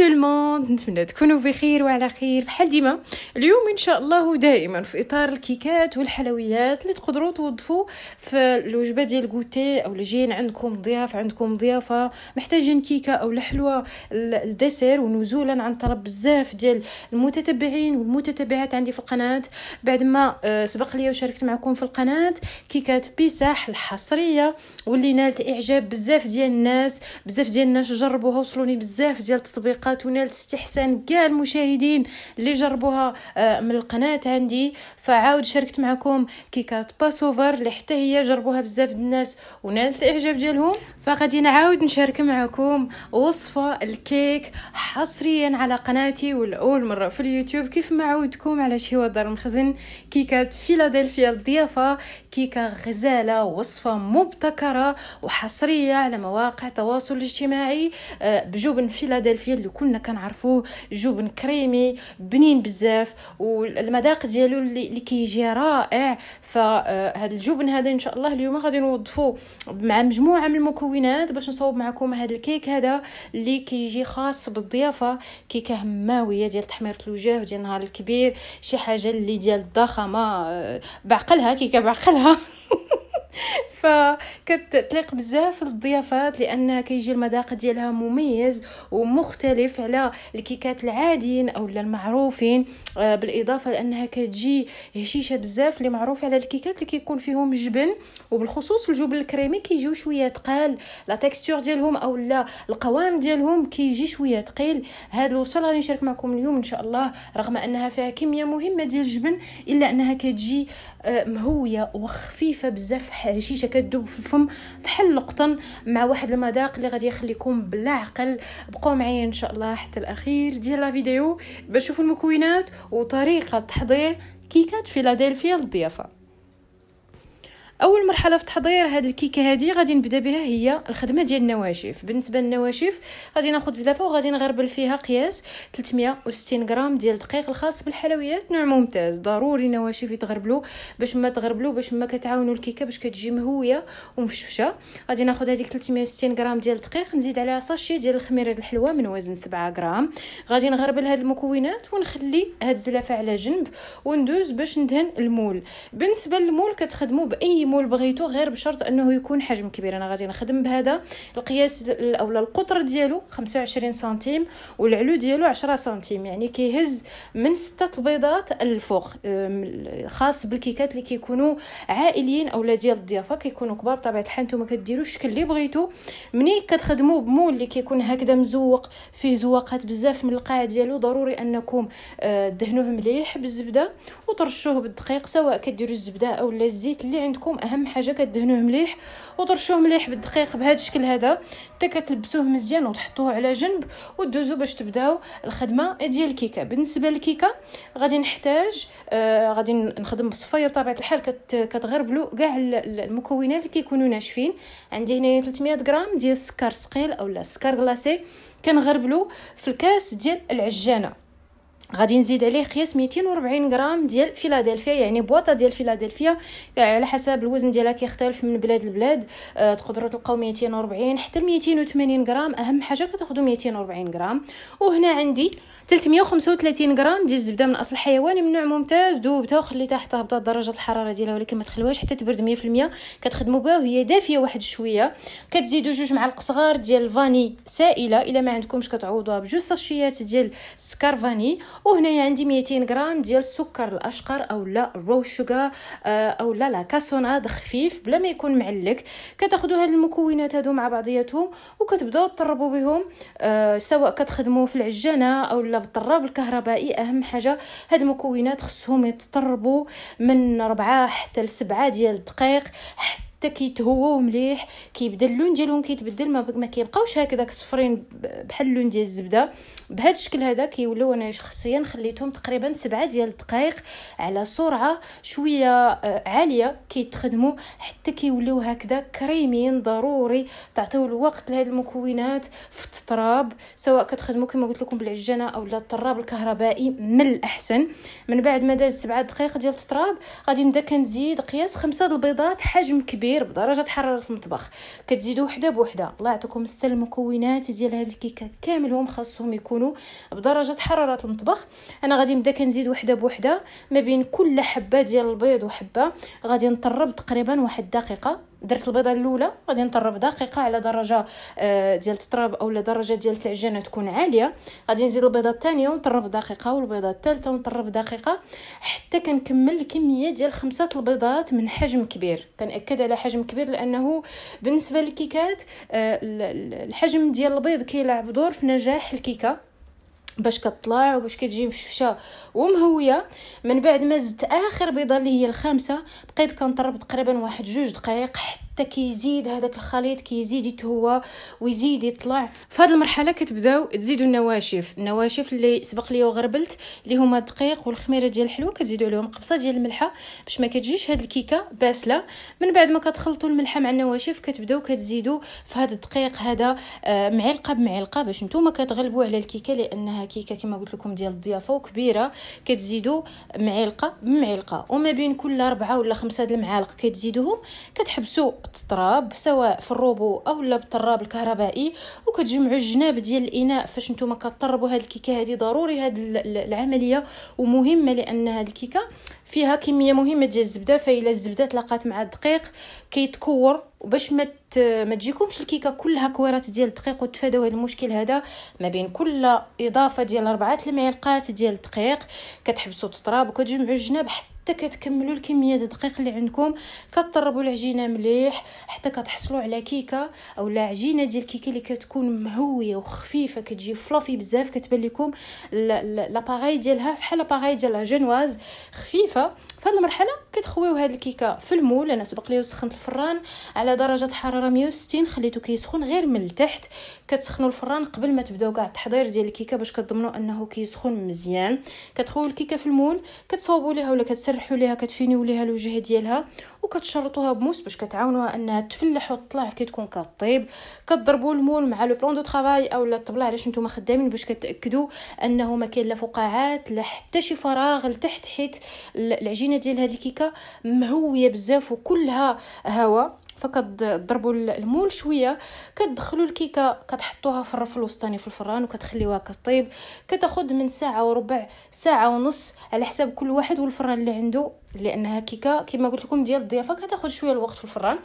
تو الموند موند نتمنى تكونوا بخير وعلى خير بحال ديما اليوم ان شاء الله دائما في اطار الكيكات والحلويات اللي تقدروا توظفوا في الوجبه ديال كوتي او جايين عندكم ضياف عندكم ضيافه محتاجين كيكه او الحلوى الدسير ونزولا عن طلب بزاف ديال المتتبعين والمتتبعات عندي في القناه بعد ما آه، سبق لي وشاركت معكم في القناه كيكات بيساح الحصريه واللي نالت اعجاب بزاف ديال الناس بزاف ديال الناس جربوها وصلوني بزاف ديال التطبيقات ونالت استحسان كاع المشاهدين اللي جربوها آه، من القناه عندي فعاود شاركت معكم كيكات باسوفر اللي حتى هي جربوها بزاف الناس ونالت الاعجاب ديالهم فغادي نعاود نشارك معكم وصفه الكيك حصريا على قناتي والاول مره في اليوتيوب كيف ما عودكم على شي دار المخزن كيكات فيلادلفيا الضيافه كيكه غزاله وصفه مبتكره وحصريه على مواقع التواصل الاجتماعي آه، بجبن فيلادلفيا اللي كنا كنعرفوه جبن كريمي بنين بزاف بزاف والمذاق ديالو اللي كيجي رائع فهاد آه، الجبن هذا ان شاء الله اليوم غادي نوظفو مع مجموعه من المكونات باش نصاوب معكم هذا الكيك هذا اللي كيجي خاص بالضيافه كيكه هماويه ديال تحميره الوجه وديال نهار الكبير شي حاجه اللي ديال الضخامه آه، بعقلها كيكه بعقلها فكتطلق بزاف الضيافات لان كيجي المذاق ديالها مميز ومختلف على الكيكات العاديين او المعروفين آه، بالاضافه لانها كتجي هشيشه بزاف اللي معروف على الكيكات اللي كيكون فيهم جبن وبالخصوص الجبن الكريمي كيجيو شويه ثقال لا تكستور ديالهم او لا القوام ديالهم كيجي شويه ثقيل هذا الوصفه غادي نشارك معكم اليوم ان شاء الله رغم انها فيها كميه مهمه ديال الجبن الا انها كتجي آه، مهويه وخفيفه بزاف هشيشه كدوب في الفم فحال لقطن مع واحد المذاق اللي غادي يخليكم بلا عقل بقوا معايا ان شاء الله حتى الاخير ديال لا فيديو باش تشوفوا المكونات وطريقه تحضير كيكات فيلادلفيا للضيافه اول مرحله في تحضير هاد الكيكه هادي غادي نبدا بها هي الخدمه ديال النواشف بالنسبه للنواشف غادي ناخذ زلافه وغادي نغربل فيها قياس 360 غرام ديال الدقيق الخاص بالحلويات نوع ممتاز ضروري النواشف يتغربلو باش ما تغربلو باش ما كتعاونوا الكيكه باش كتجي مهويه ومفشفشه غادي ناخذ هذيك 360 غرام ديال الدقيق نزيد عليها ساشي ديال الخميره الحلوه من وزن 7 غرام غادي نغربل هاد المكونات ونخلي هاد الزلافه على جنب وندوز باش ندهن المول بالنسبه للمول كتخدموا باي مول بغيتو غير بشرط انه يكون حجم كبير انا غادي نخدم بهذا القياس اولا القطر ديالو 25 سنتيم والعلو ديالو 10 سنتيم يعني كيهز من ستة البيضات الفوق خاص بالكيكات اللي كيكونوا عائليين اولا ديال الضيافه كيكونوا كبار بطبيعه الحال نتوما كديروا الشكل اللي بغيتو ملي كتخدموا بمول اللي كيكون هكذا مزوق فيه زواقات بزاف من القاع ديالو ضروري انكم أه، دهنوه مليح بالزبده وترشوه بالدقيق سواء كديروا الزبده او الزيت اللي عندكم اهم حاجه كدهنوه مليح وترشوه مليح بالدقيق بهذا الشكل هذا حتى كتلبسوه مزيان وتحطوه على جنب ودوزو باش تبداو الخدمه ديال الكيكه بالنسبه للكيكه غادي نحتاج آه غادي نخدم بصفايه بطبيعه الحال كت كتغربلو كاع المكونات اللي كيكونوا ناشفين عندي هنايا 300 غرام ديال السكر ثقيل اولا السكر كلاصي كنغربلو في الكاس ديال العجانه غادي نزيد عليه قياس 240 غرام ديال فيلادلفيا يعني بواطه ديال فيلادلفيا آه، على حسب الوزن ديالها كيختلف من بلاد لبلاد أه تقدروا تلقاو 240 حتى 280 غرام اهم حاجه كتاخذوا 240 غرام وهنا عندي 335 غرام ديال الزبده من اصل حيواني من نوع ممتاز ذوبتها وخليتها حتى هبطات درجه الحراره ديالها ولكن ما تخلوهاش حتى تبرد 100% كتخدموا بها وهي دافيه واحد شويه كتزيدوا جوج معالق صغار ديال الفاني سائله الا ما عندكمش كتعوضوها بجوج ساشيات ديال السكر فاني وهنايا عندي 200 غرام ديال السكر الاشقر او لا رو شوغا آه، او لا لا كاسوناد خفيف بلا ما يكون معلك كتاخذوا هاد المكونات هادو مع بعضياتهم وكتبداو تطربوا بهم أه سواء كتخدموا في العجانه او لا بالطراب الكهربائي اهم حاجه هاد المكونات خصهم يتطربوا من 4 حتى ل 7 ديال الدقيق حتى حتى كيتهواو مليح كيبدا اللون ديالهم كيتبدل ما, كيبقاوش هكذاك صفرين بحال اللون ديال الزبده بهذا الشكل هذا كيوليو انا شخصيا خليتهم تقريبا سبعة ديال الدقائق على سرعه شويه آه، عاليه كيتخدموا حتى كيوليو هكذا كريمين ضروري تعطيو الوقت لهاد المكونات في التراب سواء كتخدموا كما قلت لكم بالعجانه او الطراب الكهربائي من الاحسن من بعد ما داز سبعة دقائق ديال التراب غادي نبدا كنزيد قياس خمسة البيضات حجم كبير كبير بدرجه حراره المطبخ كتزيدوا وحده بوحده الله يعطيكم السر المكونات ديال هاد الكيكه كامل هم خاصهم يكونوا بدرجه حراره المطبخ انا غادي نبدا كنزيد وحده بوحده ما بين كل حبه ديال البيض وحبه غادي نطرب تقريبا واحد دقيقه درت البيضه الاولى غادي نطرب دقيقه على درجه آه، ديال التراب اولا درجه ديال العجينه تكون عاليه غادي نزيد البيضه الثانيه ونطرب دقيقه والبيضه الثالثه ونطرب دقيقه حتى كنكمل الكميه ديال خمسه البيضات من حجم كبير كنأكد على حجم كبير لانه بالنسبه للكيكات آه، الحجم ديال البيض كيلعب دور في نجاح الكيكه باش كطلع وباش كتجي مفشفشه ومهويه من بعد ما زدت اخر بيضه اللي هي الخامسه بقيت كنطرب تقريبا واحد جوج دقائق حتى كيزيد هذاك الخليط كيزيد يتهوى ويزيد يطلع في هذه المرحله كتبداو تزيدوا النواشف النواشف اللي سبق لي وغربلت اللي هما الدقيق والخميره ديال الحلو كتزيدوا عليهم قبصه ديال الملحه باش ما كتجيش هاد الكيكه باسله من بعد ما كتخلطوا الملحه مع النواشف كتبداو كتزيدوا في هذا الدقيق هذا آه، معلقه بمعلقه باش نتوما كتغلبوا على الكيكه لانها كيكه كما قلت لكم ديال الضيافه وكبيره كتزيدوا معلقه بمعلقه وما بين كل أربعة ولا خمسة د المعالق كتزيدوهم كتحبسوا التراب سواء في الروبو او لا بالطراب الكهربائي وكتجمعوا الجناب ديال الاناء فاش نتوما كطربوا هاد الكيكه هذه ضروري هاد العمليه ومهمه لان هاد الكيكه فيها كميه مهمه ديال الزبده فالا الزبده تلاقات مع الدقيق كيتكور وباش ما ما تجيكمش الكيكه كلها كويرات ديال الدقيق وتفاداو هذا المشكل هذا ما بين كل اضافه ديال اربعه المعلقات ديال الدقيق كتحبسوا التراب وكتجمعوا الجناب حتى حتى كتكملوا الكميه ديال الدقيق اللي عندكم كتطربوا العجينه مليح حتى كتحصلوا على كيكه او لا عجينه ديال الكيكه اللي كتكون مهويه وخفيفه كتجي فلافي بزاف كتبان لكم لاباغاي ديالها فحال لاباغاي ديال لا جينواز خفيفه فهاد المرحله كتخويو هاد الكيكه في المول انا سبق لي وسخنت الفران على درجه حراره 160 خليته كيسخن غير من التحت كتسخنوا الفران قبل ما تبداو كاع التحضير ديال الكيكه باش كتضمنوا انه كيسخن مزيان كتخويو الكيكه في المول كتصوبوا ليها ولا كتسرحوا ليها كتفينيو ليها الوجه ديالها وكتشرطوها بموس باش كتعاونوها انها تفلح وتطلع تكون كطيب كتضربوا المول مع لو بلون دو طرافاي لا الطبله علاش نتوما خدامين باش كتاكدوا انه ما كاين لا فقاعات لا حتى شي فراغ لتحت حيت العجينه ديال هذه الكيكه مهويه بزاف وكلها هواء ضربوا المول شويه كتدخلوا الكيكه كتحطوها في الرف الوسطاني في الفران وكتخليوها كطيب كتاخد من ساعه وربع ساعه ونص على حساب كل واحد والفران اللي عنده لانها كيكه كما قلت لكم ديال الضيافه كتاخد شويه الوقت في الفران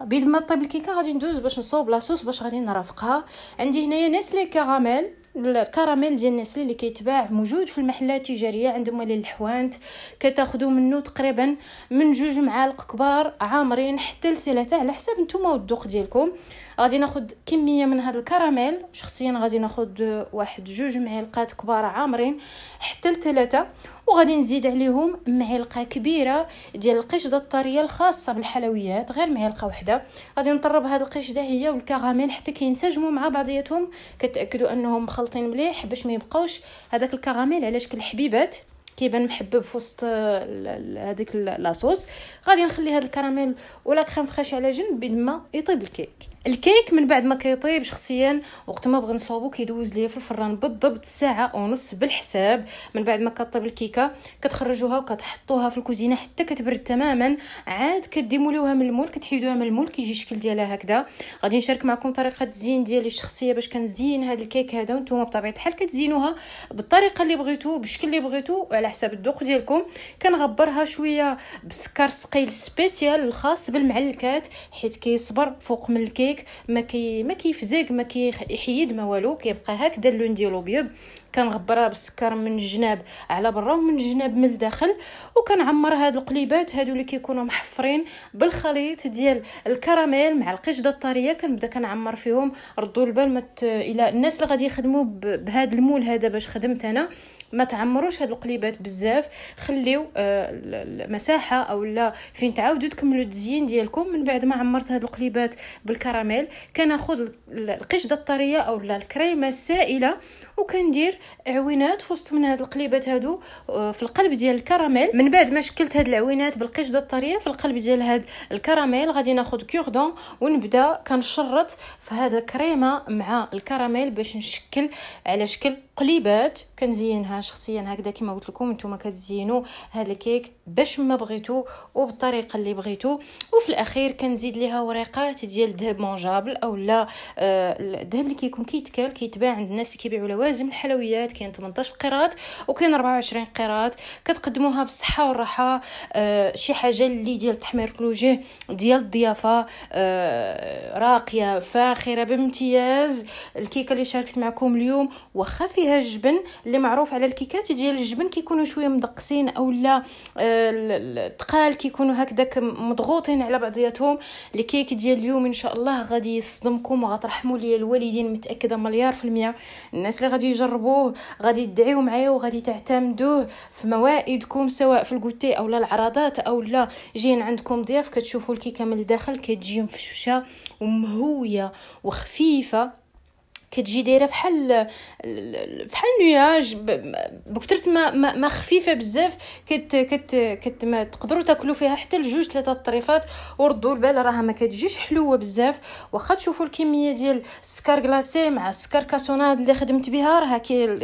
بيد ما طيب الكيكه غادي ندوز باش نصوب لاصوص باش غادي نرافقها عندي هنايا نسلي كراميل الكراميل ديال نسلي اللي كيتباع موجود في المحلات التجاريه عندهم ولي الحوانت كتاخذوا منه تقريبا من جوج معالق كبار عامرين حتى لثلاثه على حسب نتوما والذوق ديالكم غادي ناخذ كميه من هذا الكراميل شخصيا غادي ناخذ واحد جوج معالقات كبار عامرين حتى لثلاثه وغادي نزيد عليهم معلقه كبيره ديال القشده الطريه الخاصه بالحلويات غير معلقه وحده غادي نطرب هاد القشده هي والكراميل حتى كينسجموا مع بعضياتهم كتاكدوا انهم مخلطين مليح باش ما يبقاوش هذاك الكراميل على شكل حبيبات كيبان محبب في وسط هذيك لاصوص غادي نخلي هذا الكراميل ولا كريم فريش على جنب بين ما يطيب الكيك الكيك من بعد ما كيطيب شخصيا وقت ما بغي نصوبو كيدوز ليا في الفران بالضبط ساعه ونص بالحساب من بعد ما كطيب الكيكه كتخرجوها وكتحطوها في الكوزينه حتى كتبرد تماما عاد كديموليوها من المول كتحيدوها من المول كيجي الشكل ديالها هكذا غادي نشارك معكم طريقه التزيين ديالي الشخصيه باش كنزين هذا الكيك هذا وانتم بطبيعه الحال كتزينوها بالطريقه اللي بغيتو بالشكل اللي بغيتو وعلى على حساب الذوق ديالكم كنغبرها شويه بسكر ثقيل سبيسيال الخاص بالمعلكات حيت كيصبر فوق من الكيك ما كي ما كيفزق ما كيحيد ما والو كيبقى هكذا اللون ديالو بيض كنغبرها بالسكر من الجناب على برا ومن الجناب من الداخل وكنعمر هاد القليبات هادو اللي كيكونوا محفرين بالخليط ديال الكراميل مع القشده الطريه كنبدا كنعمر فيهم ردوا البال مت... الى الناس اللي غادي يخدموا بهاد المول هذا باش خدمت انا ما تعمروش هاد القليبات بزاف خليو آه، المساحه او لا فين تعاودوا تكملوا التزيين ديالكم من بعد ما عمرت هاد القليبات بالكراميل كناخذ القشده الطريه لا الكريمه السائله وكندير عوينات وسط من هاد القليبات هادو آه، في القلب ديال الكراميل من بعد ما شكلت هاد العوينات بالقشده الطريه في القلب ديال هاد الكراميل غادي ناخذ كوردون ونبدا كنشرط في هاد الكريمه مع الكراميل باش نشكل على شكل قليبات كنزينها شخصيا هكذا كما قلت لكم نتوما كتزينوا هذا الكيك باش ما بغيتو وبالطريقه اللي بغيتو وفي الاخير كنزيد ليها وريقات ديال الذهب مونجابل او لا آه، الذهب اللي كيكون كيتكال كيتباع عند الناس اللي كيبيعوا لوازم الحلويات كاين 18 قيراط وكاين 24 قيراط كتقدموها بالصحه والراحه آه، شي حاجه اللي ديال تحمير الوجه ديال الضيافه آه، راقيه فاخره بامتياز الكيكه اللي شاركت معكم اليوم واخا فيها الجبن اللي معروف على الكيكات ديال الجبن كيكونوا شويه مدقسين اولا الثقال آه، كيكونوا هكذاك مضغوطين على بعضياتهم الكيك ديال اليوم ان شاء الله غادي يصدمكم وغترحموا لي الوالدين متاكده مليار في المية الناس اللي غادي يجربوه غادي يدعيو معايا وغادي تعتمدوه في موائدكم سواء في الكوتي اولا العراضات اولا جايين عندكم ضياف كتشوفوا الكيكه من الداخل كتجي مفشوشه ومهويه وخفيفه كتجي دايره بحال بحال نياج بكثرت ما, ما, ما خفيفه بزاف كت كت كت ما تقدروا تاكلوا فيها حتى لجوج ثلاثه الطريفات وردوا البال راها ما كتجيش حلوه بزاف واخا تشوفوا الكميه ديال السكر كلاسي مع السكر كاسوناد اللي خدمت بها راها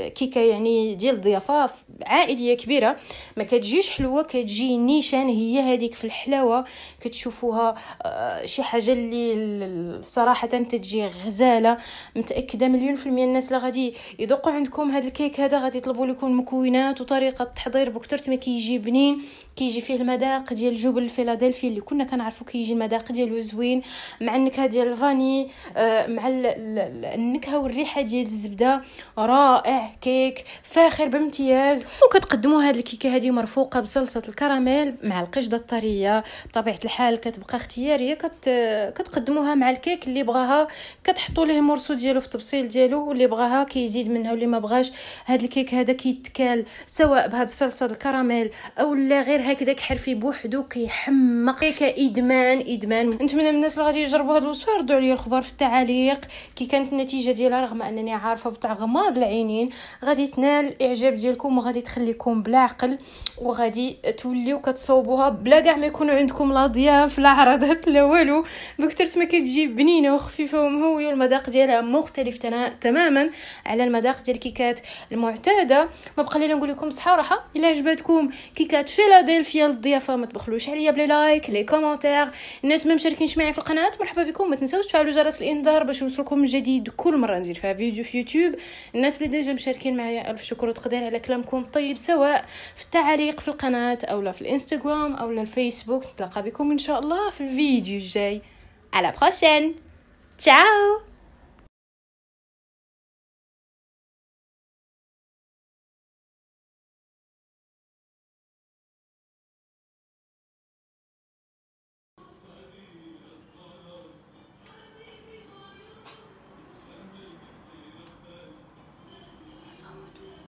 كيكه يعني ديال ضيافه عائليه كبيره ما كتجيش حلوه كتجي نيشان هي هذيك في الحلاوه كتشوفوها آه، شي حاجه اللي صراحه تجي غزاله متاكده اذا مليون في المية الناس لا غادي يدقوا عندكم هذا الكيك هذا غادي يطلبوا لكم المكونات وطريقه التحضير بكثرت ما كيجي بنين كيجي فيه المذاق ديال جبل الفيلادلفي اللي كنا كنعرفو كيجي المذاق ديالو زوين مع النكهه ديال الفاني آه، مع النكهه والريحه ديال الزبده رائع كيك فاخر بامتياز وكتقدموا هذه الكيكه هذه مرفوقه بصلصه الكراميل مع القشده الطريه بطبيعه الحال كتبقى اختياريه كت... كتقدموها مع الكيك اللي بغاها كتحطوا ليه مرسو ديالو في التبصيل ديالو واللي بغاها كيزيد منها واللي ما بغاش هاد الكيك هذا كيتكال سواء بهاد الصلصه الكراميل او لا غير هكذاك حرفي بوحدو كيحمق كيك ادمان ادمان نتمنى من الناس اللي غادي يجربوا هاد الوصفه يردوا عليا الخبر في التعاليق كي كانت النتيجه ديالها رغم انني عارفه بتاع غماض العينين غادي تنال الاعجاب ديالكم وغادي تخليكم بلا عقل وغادي توليو كتصوبوها بلا كاع ما يكونوا عندكم لا ضياف لا عرضات لا والو بكثرت ما كتجي بنينه وخفيفه ومهويه والمذاق ديالها مختلف يختلف تماما على المذاق ديال الكيكات المعتاده ما بقى لي نقول لكم صحه وراحه الا عجبتكم كيكات فيلادلفيا للضيافه ما تبخلوش عليا بلي لايك لي كومونتير الناس ما مشاركينش معايا في القناه مرحبا بكم ما تنساوش تفعلوا جرس الانذار باش يوصلكم الجديد جديد كل مره ندير فيها فيديو في يوتيوب الناس اللي ديجا مشاركين معايا الف شكر وتقدير على كلامكم الطيب سواء في التعليق في القناه اولا في الانستغرام اولا الفيسبوك نتلاقى بكم ان شاء الله في الفيديو الجاي على بروشين تشاو